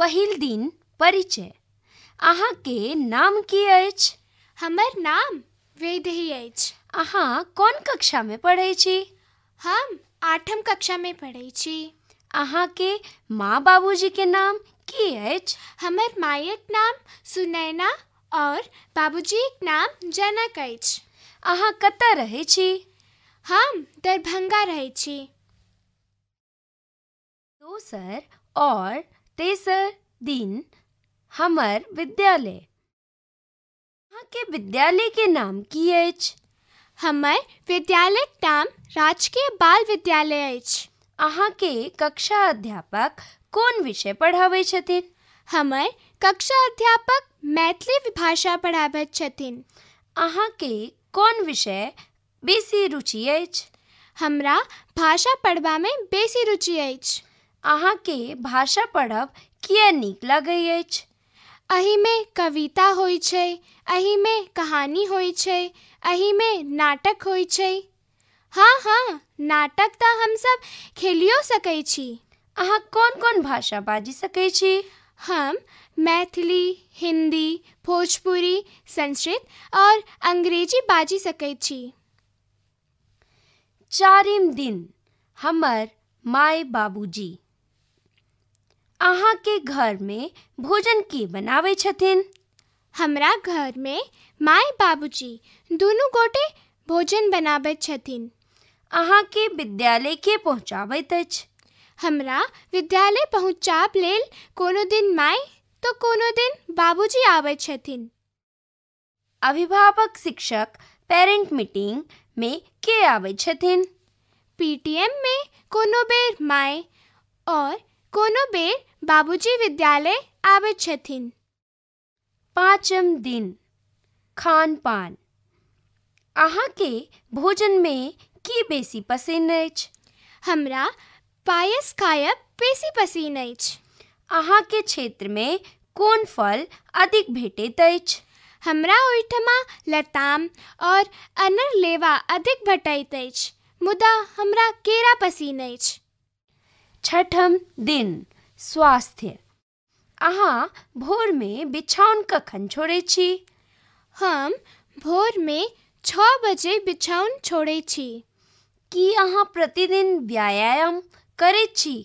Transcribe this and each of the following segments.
पहिल दिन परिचय अहाँ के नाम की अछि हमर नाम वैदेही है अहाँ कौन कक्षा में पढ़े छी हम आठम कक्षा में पढ़े छी अहाँ के माँ बाबूजी के नाम की अछि हमर मायक नाम सुनैना और बाबूजी के नाम जनक अछि अहाँ कत रहे छी हम दरभंगा रहे छी दोसर और तेसर दिन हमर विद्यालय यहाँ के विद्यालय के नाम की है हमर विद्यालय नाम राजकीय बाल विद्यालय अछि अहाँ के कक्षा अध्यापक कौन विषय पढ़ाबै छथिन हमर कक्षा अध्यापक मैथिली भाषा पढ़ाबैत छथिन अहाँ के कौन विषय बेसी रुचि है हमरा भाषा पढ़वा में बेसी रुचि है अहाँ के भाषा पढ़ब किए नीक लगै अछि में कविता होइ छै में कहानी होइ छै में नाटक होइ छै हाँ हाँ नाटक तो हम सब खेलियो सकै छी अहाँ कौन कौन भाषा बाजी सकै छी हम मैथिली हिंदी भोजपुरी संस्कृत और अंग्रेजी बाजी सकै छी चारिम दिन हमर माय बाबूजी अहाँ के घर में भोजन के बनावे छथिन हमरा घर में माय बाबूजी दोनों गोटे भोजन बनाबे छथिन अहाँ के विद्यालय के पहुँचाबैत अछि हमरा विद्यालय पहुँचाब लेल कोनो दिन माय तो कोनो दिन बाबूजी आवे छथिन अभिभावक शिक्षक पेरेंट मीटिंग में के आवे छथिन पीटीएम में कोनो बेर माय और कोनो बेर बाबूजी विद्यालय आवे छथिन पाँचम दिन खान पान अहाँ के भोजन में की बेसी पसीन अछि हमरा पायस खायब बेसी पसीन अछि अहाँ के क्षेत्र में कोन फल अधिक भेटैत अछि हमरा ओहिठमा लताम और अनर लेवा अधिक भेटैत अछि मुदा हमरा केरा पसीन अछि छठम दिन स्वास्थ्य अहाँ में बिछाउन कखन छोड़े छी हम भोर में छः बजे बिछाउन छोड़े छी की अहाँ प्रतिदिन व्यायाम करे छी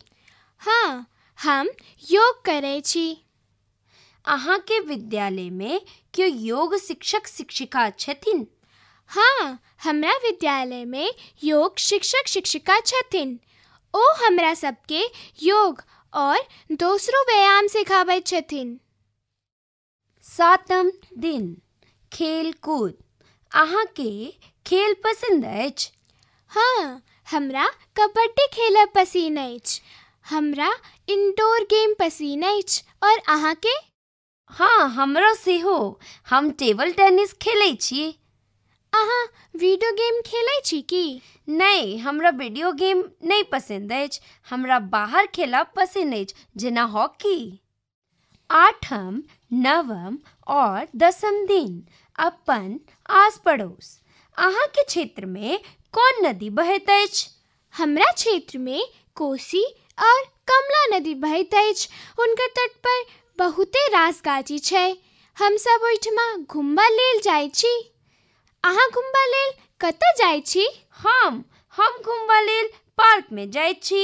हाँ हम योग करे छी अहाँ के विद्यालय में क्यों योग शिक्षक शिक्षिका छथिन हाँ हमरा विद्यालय में योग शिक्षक शिक्षिका छथिन ओ हमरा सबके योग और दूसरो व्यायाम सिखाबै छथिन सातम दिन खेल कूद अहाँ के खेल पसंद है हाँ हमरा कबड्डी खेल पसीन है हमरा इंडोर गेम पसीन है और अहाँ के हाँ हमरो हो हम टेबल टेनिस खेले छी अहा वीडियो गेम खेल छी की नहीं हमरा वीडियो गेम नहीं पसंद है हमरा बाहर खेला पसंद है जेना हॉकी आठम नवम और दसम दिन अपन आस पड़ोस अहाँ के क्षेत्र में कौन नदी बहत हमरा क्षेत्र में कोसी और कमला नदी बहत उनका तट पर बहुते रास गाछी छै हम सब ओठमा घूम लेल जाइत छी अहाँ घूमबा लेल कत जाए छी हम हम घूमबा लेल पार्क में जाए छी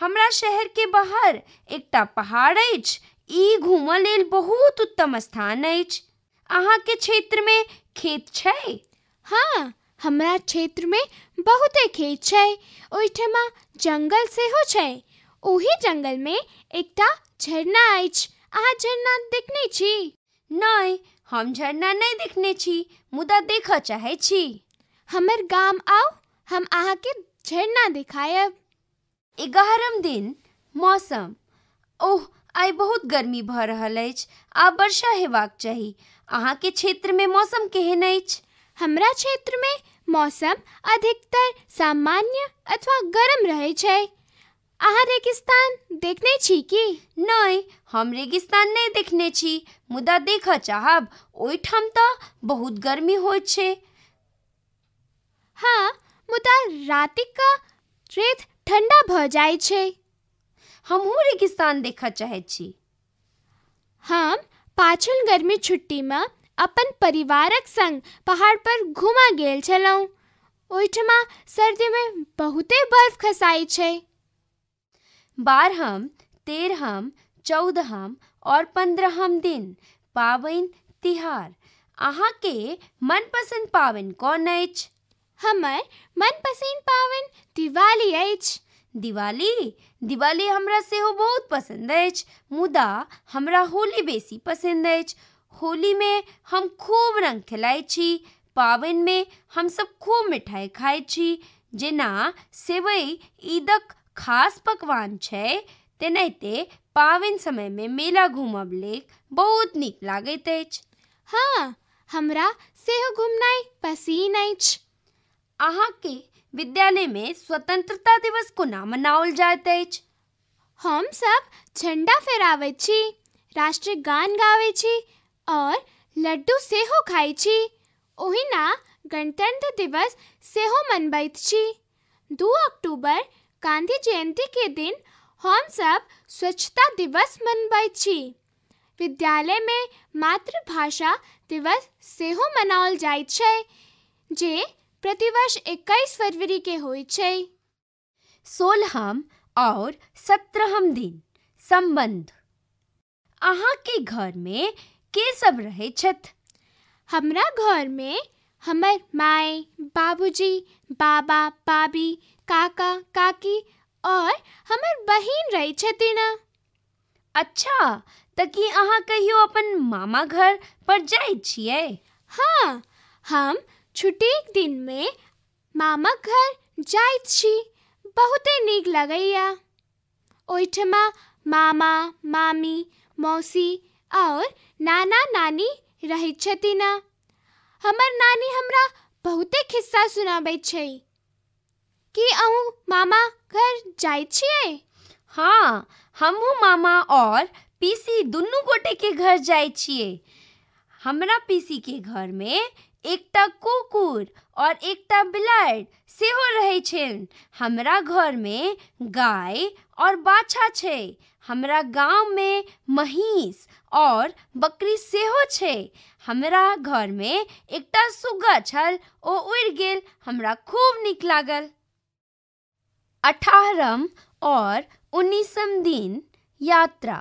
हमरा शहर के बाहर एकटा पहाड़ अछि ई घूमा लेल बहुत उत्तम स्थान अछि क्षेत्र में खेत छै हाँ हमरा में बहुते खेत छै ओहिठमा जंगल सेहो छै ओही जंगल में एकटा झरना अछि अहाँ झरना देखने छी नहीं हम झरना नहीं देखने छी मुदा देख चाहे छी हमर गाम आओ हम अहाँ के झरना दिखायब ग्यारहम दिन मौसम ओह आई बहुत गर्मी भ रहा अछि आ वर्षा हेबाक चाही अहाँ के क्षेत्र में मौसम केहन अछि हमरा क्षेत्र में मौसम अधिकतर सामान्य अथवा गर्म रहे छै आहा रेगिस्तान देखने छी की नहीं हम रेगिस्तान नहीं देखने छी मुदा देख चाहब ओठम तो बहुत गर्मी हो छे हाँ मुदा रातिक का रेत ठंडा भ जाए छे हम रेगिस्तान देख चाहे छी हम पाछल गर्मी छुट्टी में अपन परिवारक संग पहाड़ पर घूमा गेल छलौं ओठमा सर्दी में बहुते बर्फ खसाई छै बारहम तेरहम चौदहम और पंद्रहम दिन पावन तिहार अहाँ के मनपसंद पावन कौन अछि हमर मनपसंद पावन दिवाली अछि दिवाली दिवाली हमरा हो बहुत पसंद अछि मुदा हमरा होली बेसी पसंद होली में हम खूब रङ्ग पावन छी हम सब खूब मिठाई खाए छी जेना सेवई ईदक खास पकवान है तेनाते पावन समय में मेला घूमब ले बहुत निक लागैत हाँ हमरा से घूमना पसीन अहा के विद्यालय में स्वतंत्रता दिवस कोना मनाओल जाइत अछि हम सब झंडा फहराबै छी राष्ट्रीय गान गावे छी और लड्डू सेहो खाई छी ओहिना गणतंत्र दिवस सेहो मनबैत छी दू अक्टूबर गांधी जयंती के दिन हम सब स्वच्छता दिवस मनबै छी विद्यालय में मातृभाषा दिवस सेहो मनाओल जाइत छै जे प्रतिवर्ष 21 फरवरी के होय छै सोलहम और सत्रहम दिन संबंध अहाँ के घर में के सब रहे छत हमरा घर में हमर माय बाबूजी बाबा बाबी काका काकी और हमर बहन रही छथि अच्छा त की अहाँ कहियो अपन मामा घर पर जाए छिए हाँ हम छुट्टी दिन में मामा घर जाए छी बहुते नीक लगैया ओठमा मामा मामी मौसी और नाना नानी रहैत छथिन हमर नानी हमरा बहुते खिस्सा सुनाबै छै कि अहू मामा घर जाए छिए हाँ हमू मामा और पीसी दुनू गोटे के घर जाए छिए हमरा पीसी के घर में एकटा कुकुर और एकटा बिलाड़ सेहो रहे छन हमरा घर में गाय और बाछा छे हमरा गांव में महीस और बकरी सेहो छे हमरा घर में एकटा सुगा छल ओ उड़ गेल हमरा खूब निक लागल अठारहम और उन्नीसम दिन यात्रा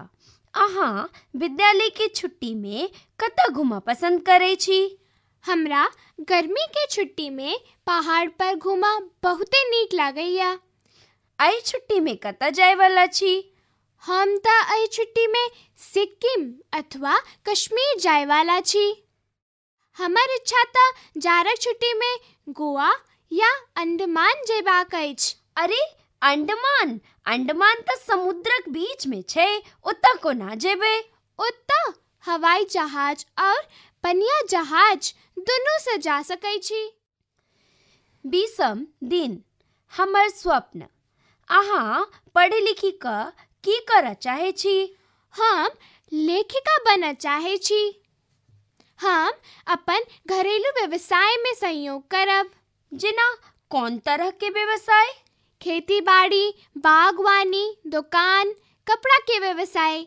अहाँ विद्यालय के छुट्टी में कत घूम पसंद करे छी हमरा गर्मी के छुट्टी में पहाड़ पर घूमा बहुते नीक लागैया आई छुट्टी में कत जाए वाला छी हम तो आई छुट्टी में सिक्किम अथवा कश्मीर जाए वाला छी हमर इच्छा तो जारक छुट्टी में गोवा या अंडमान जेबा अछि अरे अंडमान अंडमान समुद्र तो समुद्रक बीच में छे ओता को ना जेबे ओता हवाई जहाज और पनिया जहाज दोनों से जा सके छी बीसम दिन हमर स्वप्न अहा पढ़े लिखी का की कर चाहे छी हम लेखिका बन चाहे छी हम अपन घरेलू व्यवसाय में सहयोग करब जिना कौन तरह के व्यवसाय खेती बाड़ी बागवानी दुकान कपड़ा के व्यवसाय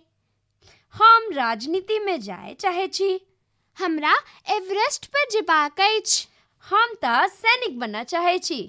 हम राजनीति में जाए चाहे छी हमरा एवरेस्ट पर जिबा कैछ हम त सैनिक बनना चाहे छी